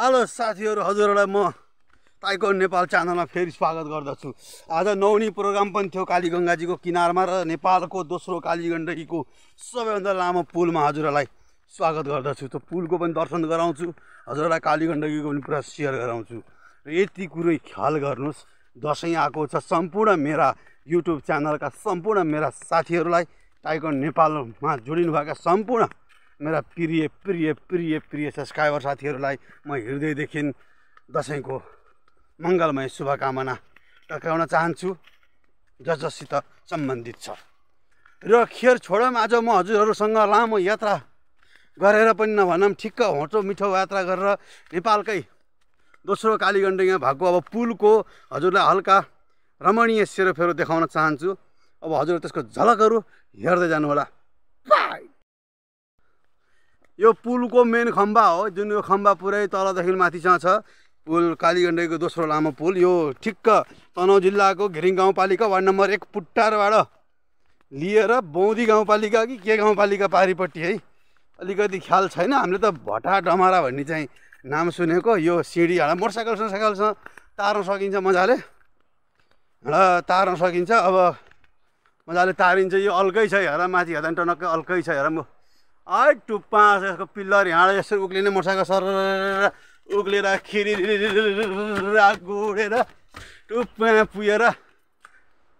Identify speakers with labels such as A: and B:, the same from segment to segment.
A: hello साथीहरू हजुरहरूलाई म ताइको नेपाल च्यानलमा फेरि स्वागत गर्दछु आज नौनी प्रोग्राम पनि थियो कालीगङ्गाजीको किनारमा र नेपालको दोस्रो कालीगण्डकीको सबैभन्दा लामो पुलमा हजुरहरूलाई स्वागत गर्दछु त्यो पुलको पनि दर्शन गराउँछु हजुरहरूलाई कालीगण्डकीको पनि पुरा सेयर गराउँछु र यति कुरै ख्याल गर्नुहोस् दसैँ आएको छ सम्पूर्ण मेरा युट्युब च्यानलका सम्पूर्ण मेरा साथीहरूलाई टाइगर नेपालमा जोडिनुभएका सम्पूर्ण मेरा प्रिय प्रिय प्रिय प्रिय सब्सक्राइबर साथीहरूलाई म हृदयदेखि दसैँको मङ्गलमय शुभकामना टक्राउन चाहन्छु ज जससित सम्बन्धित छ र खेर छोडौँ आज म हजुरहरूसँग लामो यात्रा गरेर पनि नभनौँ ठिक्क होटो मिठो यात्रा गरेर नेपालकै दोस्रो कालीगण्डकीमा भएको अब पुलको हजुरलाई हल्का रमणीय सेरोफेरो देखाउन चाहन्छु अब हजुर त्यसको झलकहरू हेर्दै जानुहोला यो पुलको मेन खम्बा हो जुन यो खम्बा पुरै तलदेखि माथिसँग छ पुल कालीगण्डकीको दोस्रो लामो पुल यो ठिक्क तनहुँ जिल्लाको घिरिङ गाउँपालिका वार्ड नम्बर एक पुट्टारबाट लिएर बौदी गाउँपालिका कि के गाउँपालिका पारिपट्टि है अलिकति ख्याल छैन हामीले त भटा डमारा भन्ने चाहिँ नाम सुनेको यो सिँढी हाल मोटरसाइकल सोटरसाइकलसँग तार्न सकिन्छ मजाले र तार्न सकिन्छ अब मजाले तारिन्छ यो अल्कै छ हेर माथि हेर्दा टनक्कै अल्कै छ हेर म टु टुप्पा यसको पिल्लर यहाँ यसरी उक्लिने मोटरसाइकल सर उक्लिएर खिरी गोडेर टुप्पा पुगेर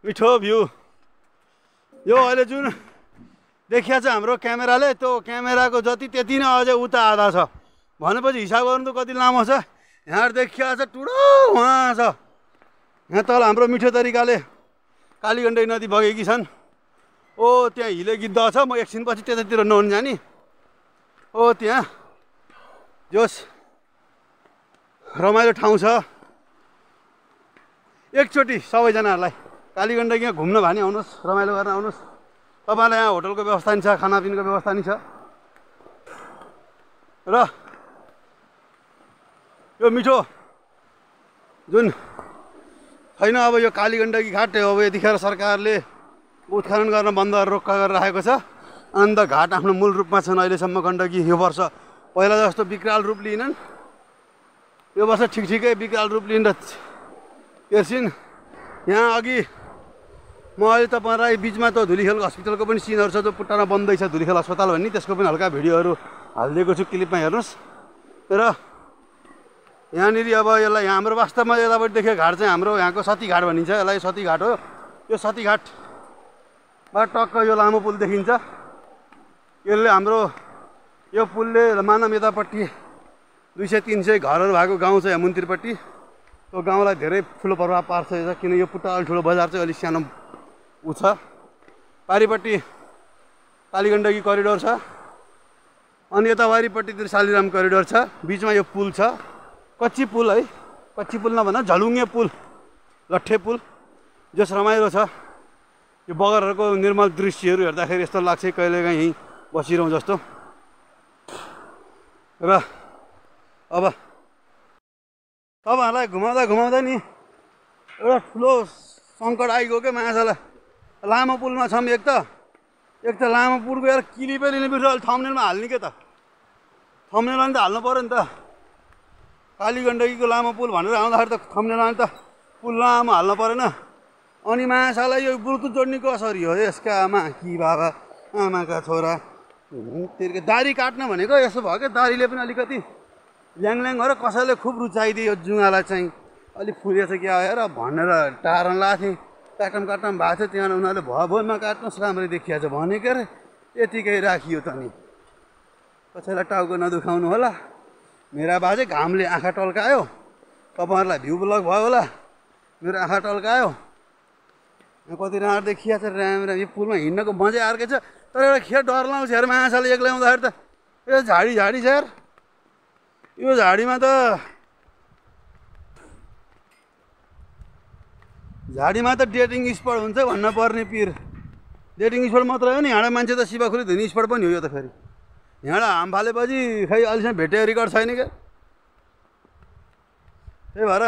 A: मिठो भ्यू यो अहिले जुन देखिया छ हाम्रो क्यामेराले त्यो क्यामेराको जति त्यति नै अझै उता आधा छ भनेपछि हिसाब गर्नु त कति लामो छ यहाँ देखिया छ टुडो उहाँ छ यहाँ तल हाम्रो मिठो तरिकाले कालीगण्डकी नदी बगेकी छन् ओ त्यहाँ हिलो गिद्ध छ म एकछिनपछि त्यतातिर नहुनु जाने ओ त्यहाँ जोस रमाइलो ठाउँ छ एकचोटि सबैजनाहरूलाई कालीगण्डकी यहाँ घुम्न भने आउनुहोस् रमाइलो गर्न आउनुहोस् तपाईँलाई यहाँ होटलको व्यवस्था नि छ खानापिनको व्यवस्था नि छ र यो मिठो जुन छैन अब यो कालीगण्डकी गण्डकी घाट अब यतिखेर सरकारले उत्खनन गर्न बन्द रोक्का गरेर राखेको छ अन्त घाट आफ्नो मूल रूपमा छन् अहिलेसम्म गण्डकी यो वर्ष पहिला जस्तो विकराल रूप लिएनन् यो वर्ष ठिक ठिकै विकराल रूप लिन एकछिन यहाँ अघि म अहिले तपाईँलाई बिचमा त धुलीखेल हस्पिटलको पनि सिनहरू छ जो पुट्टामा बन्दैछ धुलीखेल अस्पताल भन्ने त्यसको पनि हल्का भिडियोहरू हालिदिएको छु क्लिपमा हेर्नुहोस् र यहाँनिर अब यसलाई हाम्रो वास्तवमा यतापट्टि देखियो घाट चाहिँ हाम्रो यहाँको सती घाट भनिन्छ यसलाई सती घाट हो यो सती घाट बाट टक्क यो लामो पुल देखिन्छ यसले हाम्रो यो पुलले मानव यतापट्टि दुई सय तिन सय घरहरू भएको गाउँ छ यहाँ मुन्तिरपट्टि त्यो गाउँलाई धेरै ठुलो प्रभाव पार्छ किन यो अलिक ठुलो बजार चाहिँ अलिक सानो ऊ छ पारिपट्टि कालीगण्डकी करिडोर छ अनि यता वारिपट्टितिर शालिराम करिडोर छ बिचमा यो पुल छ कच्ची पुल है कच्ची पुल नभन्दा झलुङ्गे पुल लट्ठे पुल जस रमाइलो छ यो बगरहरूको निर्मल दृश्यहरू हेर्दाखेरि यस्तो लाग्छ कहिलेकाहीँ बसिरहँ जस्तो र अब तपाईँहरूलाई घुमाउँदा घुमाउँदा नि एउटा ठुलो सङ्कट आइगयो क्या माछालाई लामो पुलमा छौँ एक त एक त लामो पुल गएर किली पनि बिर्स अहिले थम्नेलमा हाल्ने क्या त थम्नेलमा नि त हाल्नु पऱ्यो नि त काली गण्डकीको लामो पुल भनेर आउँदाखेरि त थम्नेलमा नि त पुल लामो हाल्नु परेन अनि मासालाई यो ब्लुतुथ जोड्ने कसरी हो यसका आमा कि बाबा आमाका छोरा तिर्के दारी काट्न भनेको यसो भयो क्या दारीले पनि अलिकति ल्याङल्याङ गरेर कसैले खुब रुचाइदियो यो जुङ्गालाई चाहिँ अलिक फुलेछ क्या आएर भनेर टारन लाथेँ काटम काटम भएको थियो त्यहाँबाट उनीहरूले भयो भयो काट्नुहोस् राम्ररी देखिहाल्छ भने के अरे यतिकै राखियो त नि कसैलाई टाउको नदुखाउनु होला मेरा बाजे घामले आँखा टल्कायो तपाईँहरूलाई भ्यू ब्लक भयो होला मेरो आँखा टल्कायो कति राम्रो देखिया छ राम राम यो पुलमा हिँड्नको मजा अर्कै छ तर एउटा खेर डर लाउँछ हेर माछाले एक्लै आउँदाखेरि त यो झाडी झाडी छ यार यो झाडीमा त झाडीमा त डेटिङ स्पट हुन्छ भन्न पर्ने पिर डेटिङ स्पट मात्र हो नि यहाँ मान्छे त सिपाखुरी धुने स्पट पनि हो यो त फेरि यहाँ हाम फालेपछि खै अहिलेसम्म भेटेको रेकर्ड छैन क्या त्यही भएर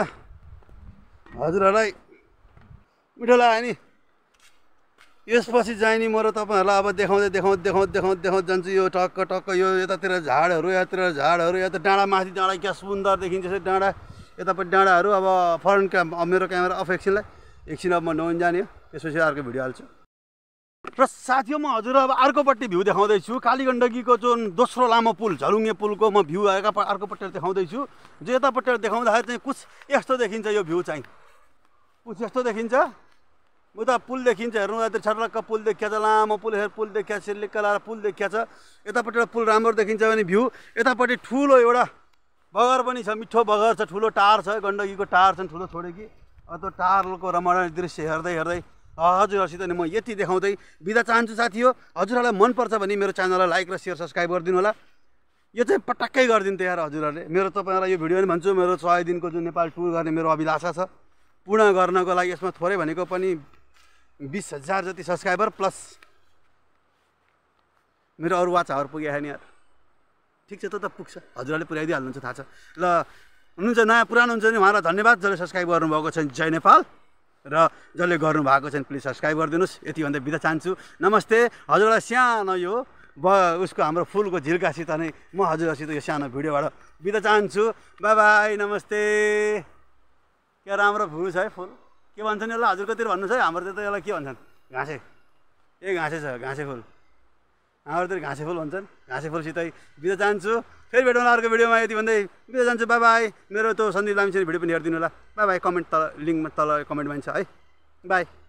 A: हजुरहरूलाई मिठो लाग्यो नि यसपछि जाने नि म र तपाईँहरूलाई अब देखाउँदै देखाउँदै देखाउँदै देखाउँदै देखाउँ जान्छु यो टक्क टक्क यो यतातिर झाडहरू यतातिर झाडहरू यता डाँडा माथि डाँडा क्या सुन्दर देखिन्छ यसो डाँडा यतापट्टि डाँडाहरू अब फरेन क्याम मेरो क्यामेरा अफ एकछिनलाई एकछिन अब म नुन जाने हो त्यसपछि अर्को भिडियो हाल्छु र हो म हजुर अब अर्कोपट्टि भ्यू देखाउँदैछु काली गण्डकीको जुन दोस्रो लामो पुल झरुङ्गे पुलको म भ्यू आएका अर्कोपट्टि देखाउँदैछु जो यतापट्टि देखाउँदाखेरि चाहिँ कुछ यस्तो देखिन्छ यो भ्यू चाहिँ कुछ यस्तो देखिन्छ उता पुल देखिन्छ हेर्नु यता छटलक्क पुल देखिया छ लामो पुल हेर पुल देखिया छ लाएर पुल देखिया छ यतापट्टि एउटा पुल राम्रो देखिन्छ भने भ्यू यतापट्टि ठुलो एउटा बगर पनि छ मिठो बगर छ ठुलो टार छ गण्डकीको टार छन् ठुलो छोडेकी त्यो टारको रमणीय दृश्य हेर्दै हेर्दै हजुरहरूसित नै म यति देखाउँदै बिदा चाहन्छु साथी हो हजुरहरूलाई मनपर्छ भने मेरो च्यानललाई लाइक र सेयर सब्सक्राइब गरिदिनु होला यो चाहिँ पटक्कै गरिदिन्थ्यो यार हजुरहरूले मेरो तपाईँहरूलाई यो भिडियो पनि भन्छु मेरो सय दिनको जुन नेपाल टुर गर्ने मेरो अभिलाषा छ पूर्ण गर्नको लागि यसमा थोरै भनेको पनि बिस हजार जति सब्सक्राइबर प्लस मेरो अरू वाचाहरू पुगेको नि यार ठिक छ त त पुग्छ हजुरहरूले हाल्नुहुन्छ थाहा छ ल हुनुहुन्छ नयाँ पुरानो हुन्छ भने उहाँलाई धन्यवाद जसले सब्सक्राइब गर्नुभएको छ जय नेपाल र जसले गर्नुभएको छ प्लिज सब्सक्राइब गरिदिनुहोस् यति भन्दा बिदा चाहन्छु नमस्ते हजुरलाई सानो यो ब उसको हाम्रो फुलको झिल्कासित नै म हजुरहरूसित यो सानो भिडियोबाट बिदा चाहन्छु बाई बाई नमस्ते क्या राम्रो छ है फुल के भन्छन् यसलाई हजुरकोतिर भन्नुहोस् है हाम्रोतिर त यसलाई के भन्छन् घाँसे ए घाँसे छ घाँसे फुल हाम्रोतिर घाँसे फुल भन्छन् घाँसे फुलसितै बिदा जान्छु फेरि भेटौँला अर्को भिडियोमा यति भन्दै बिदा जान्छु बाबा बाई मेरो त्यो सन्दीप लामिसेन भिडियो पनि हेरिदिनु होला बा बाई कमेन्ट तल लिङ्कमा तल कमेन्टमा छ है बाई